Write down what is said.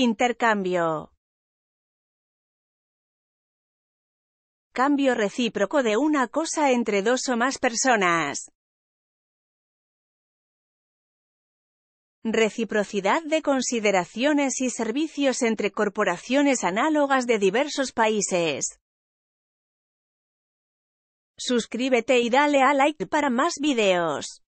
Intercambio. Cambio recíproco de una cosa entre dos o más personas. Reciprocidad de consideraciones y servicios entre corporaciones análogas de diversos países. Suscríbete y dale a like para más videos.